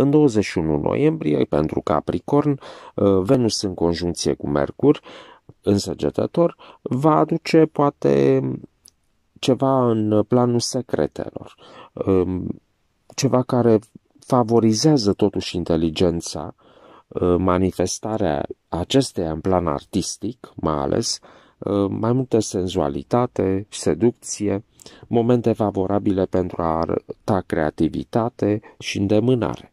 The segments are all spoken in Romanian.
În 21 noiembrie, pentru Capricorn, uh, Venus în conjuncție cu Mercur, în săgetător, va aduce poate ceva în planul secretelor, um, ceva care favorizează totuși inteligența, uh, manifestarea acesteia în plan artistic, mai ales, uh, mai multă senzualitate, seducție, momente favorabile pentru a arăta creativitate și îndemânare.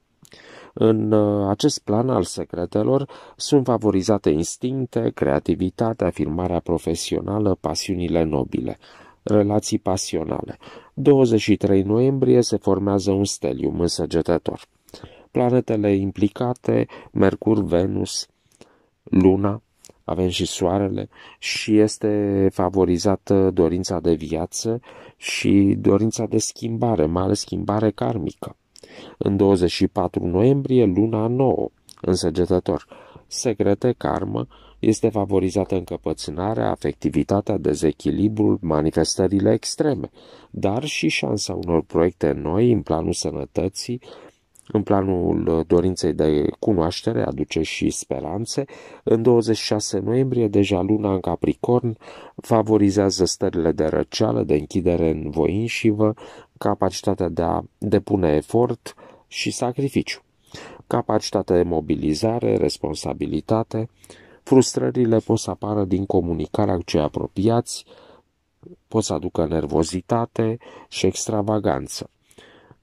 În uh, acest plan al secretelor sunt favorizate instincte, creativitatea, afirmarea profesională, pasiunile nobile relații pasionale. 23 noiembrie se formează un stelium însăgetător. Planetele implicate, Mercur, Venus, Luna, avem și Soarele și este favorizată dorința de viață și dorința de schimbare, mai ales schimbare karmică. În 24 noiembrie, luna nouă, însăgetător, secrete karmă, este favorizată încăpățânarea, afectivitatea, dezechilibrul, manifestările extreme, dar și șansa unor proiecte noi în planul sănătății, în planul dorinței de cunoaștere aduce și speranțe. În 26 noiembrie, deja luna în Capricorn favorizează stările de răceală, de închidere în voinșivă, capacitatea de a depune efort și sacrificiu, capacitatea de mobilizare, responsabilitate. Frustrările pot să apară din comunicarea cu cei apropiați, pot să aducă nervozitate și extravaganță.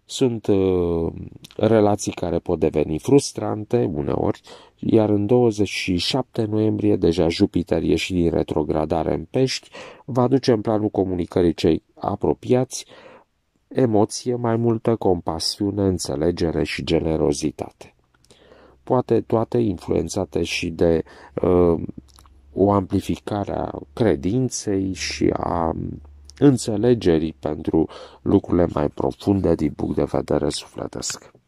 Sunt uh, relații care pot deveni frustrante uneori, iar în 27 noiembrie deja Jupiter ieși din retrogradare în pești, va duce în planul comunicării cei apropiați, uh, emoție, mai multă compasiune, înțelegere și generozitate. Poate toate influențate și de uh, o amplificare a credinței și a înțelegerii pentru lucrurile mai profunde din punct de vedere sufletesc.